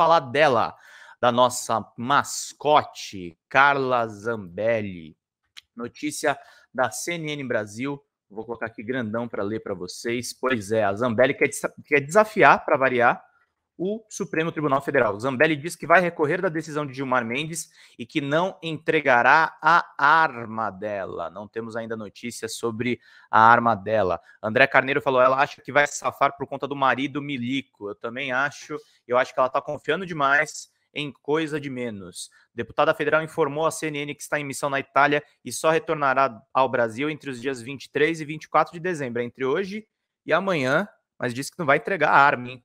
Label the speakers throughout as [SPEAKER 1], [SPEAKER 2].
[SPEAKER 1] falar dela, da nossa mascote, Carla Zambelli. Notícia da CNN Brasil. Vou colocar aqui grandão para ler para vocês. Pois é, a Zambelli quer, quer desafiar, para variar, o Supremo Tribunal Federal. Zambelli diz que vai recorrer da decisão de Gilmar Mendes e que não entregará a arma dela. Não temos ainda notícias sobre a arma dela. André Carneiro falou: ela acha que vai safar por conta do marido Milico. Eu também acho. Eu acho que ela está confiando demais em coisa de menos. Deputada federal informou à CNN que está em missão na Itália e só retornará ao Brasil entre os dias 23 e 24 de dezembro, entre hoje e amanhã, mas disse que não vai entregar a arma, hein?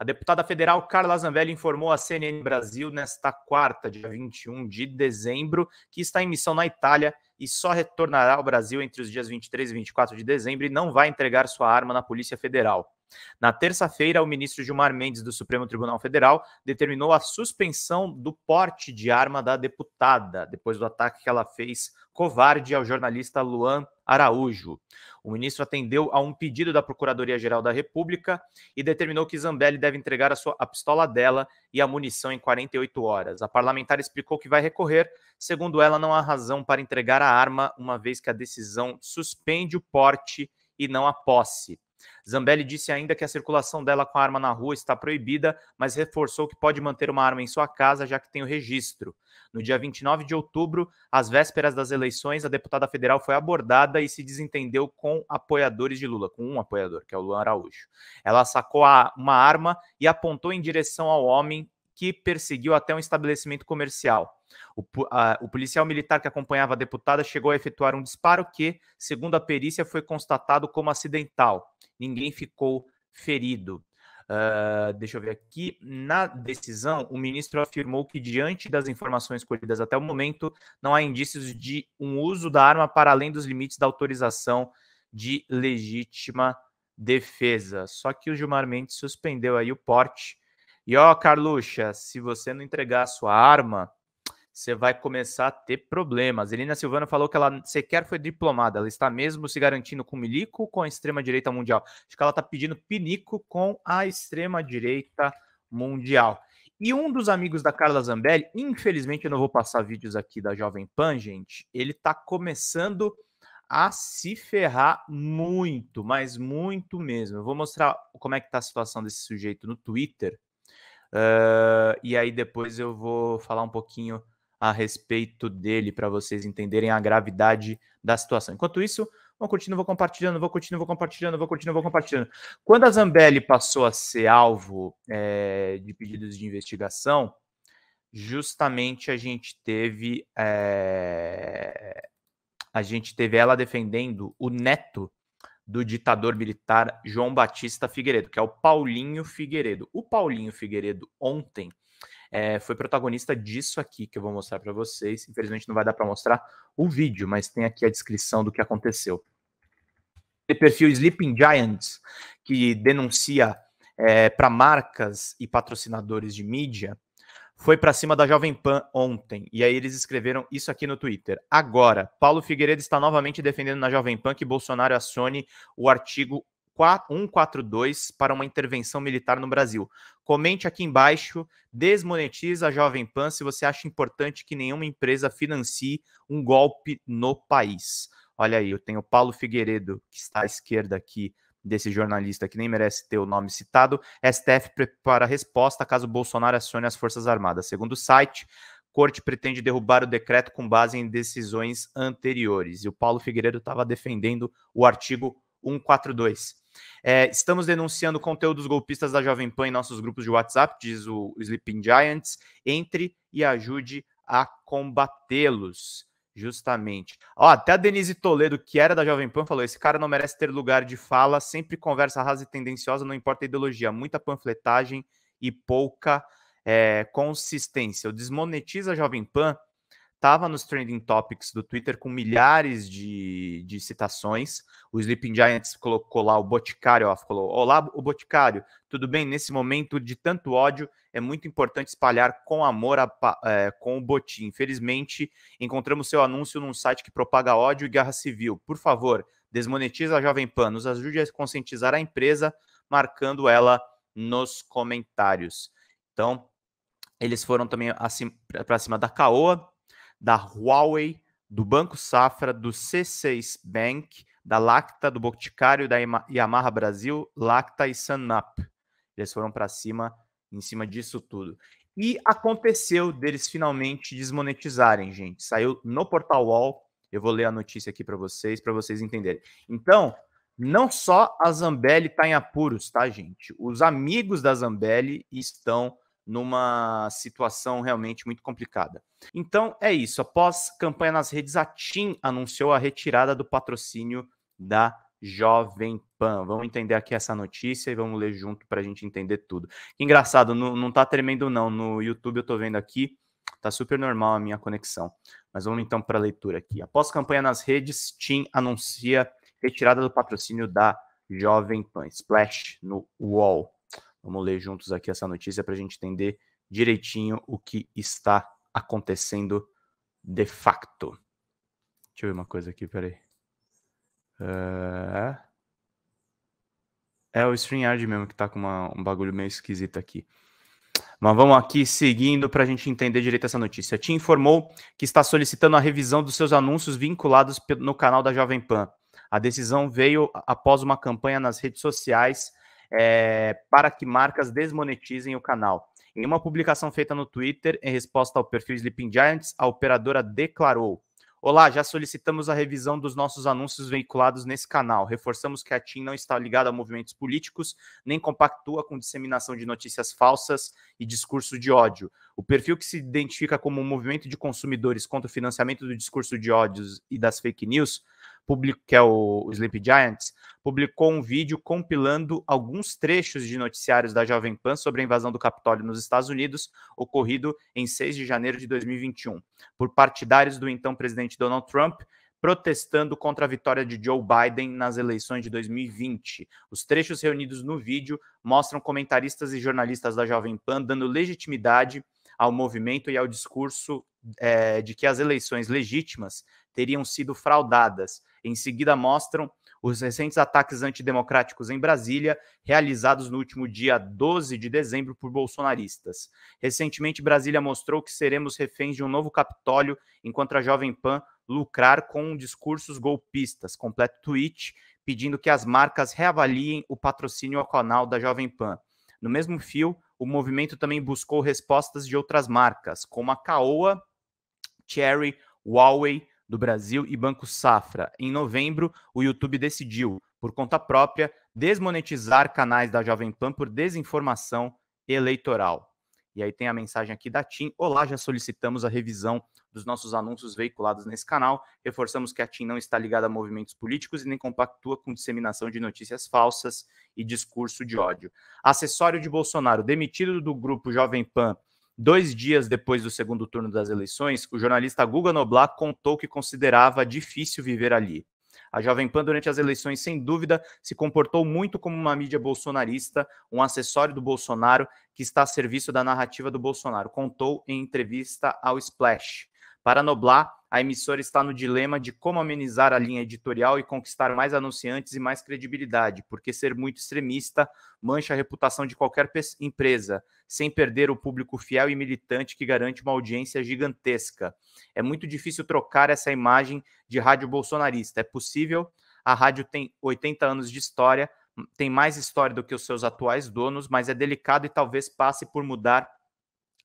[SPEAKER 1] A deputada federal Carla Zambelli informou à CNN Brasil nesta quarta, dia 21 de dezembro, que está em missão na Itália e só retornará ao Brasil entre os dias 23 e 24 de dezembro e não vai entregar sua arma na Polícia Federal. Na terça-feira, o ministro Gilmar Mendes do Supremo Tribunal Federal determinou a suspensão do porte de arma da deputada, depois do ataque que ela fez covarde ao jornalista Luan Araújo. O ministro atendeu a um pedido da Procuradoria-Geral da República e determinou que Zambelli deve entregar a, sua, a pistola dela e a munição em 48 horas. A parlamentar explicou que vai recorrer. Segundo ela, não há razão para entregar a arma, uma vez que a decisão suspende o porte e não a posse. Zambelli disse ainda que a circulação dela com a arma na rua está proibida, mas reforçou que pode manter uma arma em sua casa, já que tem o registro. No dia 29 de outubro, às vésperas das eleições, a deputada federal foi abordada e se desentendeu com apoiadores de Lula, com um apoiador, que é o Luan Araújo. Ela sacou a, uma arma e apontou em direção ao homem que perseguiu até um estabelecimento comercial. O, a, o, policial militar que acompanhava a deputada chegou a efetuar um disparo que, segundo a perícia, foi constatado como acidental ninguém ficou ferido. Uh, deixa eu ver aqui. Na decisão, o ministro afirmou que, diante das informações colhidas até o momento, não há indícios de um uso da arma para além dos limites da autorização de legítima defesa. Só que o Gilmar Mendes suspendeu aí o porte. E ó, Carluxa, se você não entregar a sua arma, você vai começar a ter problemas. Elina Silvana falou que ela sequer foi diplomada, ela está mesmo se garantindo com o Milico com a extrema-direita mundial. Acho que ela está pedindo pinico com a extrema-direita mundial. E um dos amigos da Carla Zambelli, infelizmente eu não vou passar vídeos aqui da Jovem Pan, gente, ele está começando a se ferrar muito, mas muito mesmo. Eu vou mostrar como é que está a situação desse sujeito no Twitter. Uh, e aí depois eu vou falar um pouquinho a respeito dele para vocês entenderem a gravidade da situação. Enquanto isso, vou curtindo, vou compartilhando, vou curtindo, vou compartilhando, vou curtindo, vou compartilhando. Quando a Zambelli passou a ser alvo é, de pedidos de investigação, justamente a gente teve é, a gente teve ela defendendo o neto do ditador militar João Batista Figueiredo, que é o Paulinho Figueiredo. O Paulinho Figueiredo ontem é, foi protagonista disso aqui que eu vou mostrar para vocês. Infelizmente não vai dar para mostrar o vídeo, mas tem aqui a descrição do que aconteceu. O perfil Sleeping Giants, que denuncia é, eh, para marcas e patrocinadores de mídia, foi para cima da Jovem Pan ontem. E aí eles escreveram isso aqui no Twitter. Agora, Paulo Figueiredo está novamente defendendo na Jovem Pan que Bolsonaro acione o artigo 142 para uma intervenção militar no Brasil. Comente aqui embaixo, desmonetiza a Jovem Pan se você acha importante que nenhuma empresa financie um golpe no país. Olha aí, eu tenho o Paulo Figueiredo, que está à esquerda aqui, desse jornalista que nem merece ter o nome citado. STF prepara resposta caso Bolsonaro acione as Forças Armadas. Segundo o site, corte pretende derrubar o decreto com base em decisões anteriores. E o Paulo Figueiredo estava defendendo o artigo 142 é, estamos denunciando conteúdos golpistas da Jovem Pan em nossos grupos de WhatsApp, diz o Sleeping Giants. Entre e ajude a combatê-los. Justamente. Ó, até a Denise Toledo, que era da Jovem Pan, falou: esse cara não merece ter lugar de fala, sempre conversa rasa e tendenciosa, não importa a ideologia, muita panfletagem e pouca é, consistência. O desmonetiza a Jovem Pan estava nos trending topics do Twitter com milhares de, de citações. O Sleeping Giants colocou lá o Boticário, ó, falou: Olá, o Boticário, tudo bem? Nesse momento de tanto ódio, é muito importante espalhar com amor a, é, com o Boti. Infelizmente, encontramos seu anúncio num site que propaga ódio e guerra civil. Por favor, desmonetiza a Jovem Pan, nos ajude a conscientizar a empresa, marcando ela nos comentários. Então, eles foram também para cima da Caoa, da Huawei, do Banco Safra, do C6 Bank, da Lacta, do Boticário, da Yamaha Brasil, Lacta e Sunup. Eles foram para cima em cima disso tudo. E aconteceu deles finalmente desmonetizarem, gente. Saiu no portal Wall. Eu vou ler a notícia aqui para vocês, para vocês entenderem. Então, não só a Zambelli está em apuros, tá, gente? Os amigos da Zambelli estão numa situação realmente muito complicada. Então é isso. Após campanha nas redes, a TIM anunciou a retirada do patrocínio da Jovem Pan. Vamos entender aqui essa notícia e vamos ler junto para a gente entender tudo. Engraçado, não, não tá tremendo não. No YouTube eu estou vendo aqui, tá super normal a minha conexão. Mas vamos então para a leitura aqui. Após campanha nas redes, TIM anuncia retirada do patrocínio da Jovem Pan. Splash no UOL. Vamos ler juntos aqui essa notícia para a gente entender direitinho o que está acontecendo de facto. Deixa eu ver uma coisa aqui, peraí. Ah. É o StreamYard mesmo que está com uma, um bagulho meio esquisito aqui. Mas vamos aqui seguindo para a gente entender direito essa notícia. A informou que está solicitando a revisão dos seus anúncios vinculados no canal da Jovem Pan. A decisão veio após uma campanha nas redes sociais é, para que marcas desmonetizem o canal. Em uma publicação feita no Twitter, em resposta ao perfil Sleeping Giants, a operadora declarou: Olá, já solicitamos a revisão dos nossos anúncios veiculados nesse canal. Reforçamos que a TIM não está ligada a movimentos políticos, nem compactua com disseminação de notícias falsas e discurso de ódio. O perfil que se identifica como um movimento de consumidores contra o financiamento do discurso de ódios e das fake news publicou, que é o, Sleep Giants, publicou um vídeo compilando alguns trechos de noticiários da Jovem Pan sobre a invasão do Capitólio nos Estados Unidos, ocorrido em 6 de janeiro de 2021, por partidários do então presidente Donald Trump, protestando contra a vitória de Joe Biden nas eleições de 2020. Os trechos reunidos no vídeo mostram comentaristas e jornalistas da Jovem Pan dando legitimidade ao movimento e ao discurso é, de que as eleições legítimas teriam sido fraudadas. Em seguida, mostram os recentes ataques antidemocráticos em Brasília, realizados no último dia 12 de dezembro por bolsonaristas. Recentemente, Brasília mostrou que seremos reféns de um novo Capitólio, enquanto a Jovem Pan lucrar com discursos golpistas. Completo tweet pedindo que as marcas reavaliem o patrocínio ao canal da Jovem Pan. No mesmo fio, o movimento também buscou respostas de outras marcas, como a Caoa, Cherry, Huawei, do Brasil e Banco Safra. Em novembro, o YouTube decidiu, por conta própria, desmonetizar canais da Jovem Pan por desinformação eleitoral. E aí tem a mensagem aqui da TIM. Olá, já solicitamos a revisão dos nossos anúncios veiculados nesse canal. Reforçamos que a TIM não está ligada a movimentos políticos e nem compactua com disseminação de notícias falsas e discurso de ódio. Acessório de Bolsonaro, demitido do grupo Jovem Pan Dois dias depois do segundo turno das eleições, o jornalista Guga Noblat contou que considerava difícil viver ali. A Jovem Pan, durante as eleições, sem dúvida, se comportou muito como uma mídia bolsonarista, um acessório do Bolsonaro que está a serviço da narrativa do Bolsonaro, contou em entrevista ao Splash. Para noblar, a emissora está no dilema de como amenizar a linha editorial e conquistar mais anunciantes e mais credibilidade, porque ser muito extremista mancha a reputação de qualquer empresa, sem perder o público fiel e militante que garante uma audiência gigantesca. É muito difícil trocar essa imagem de rádio bolsonarista. É possível, a rádio tem 80 anos de história, hum, tem mais história do que os seus atuais donos, mas é delicado e talvez passe por mudar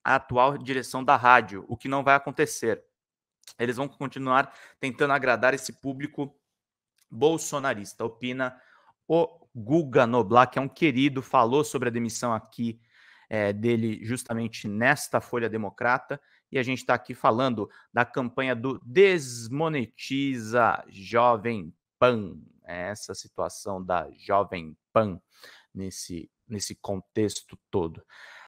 [SPEAKER 1] a atual direção da rádio, o que não vai acontecer. Eles vão continuar tentando agradar esse público bolsonarista, opina o Guga Noblar, que é um querido, falou sobre a demissão aqui é, dele justamente nesta Folha Democrata. E a gente está aqui falando da campanha do Desmonetiza Jovem Pan. É essa situação da Jovem Pan nesse, nesse contexto todo.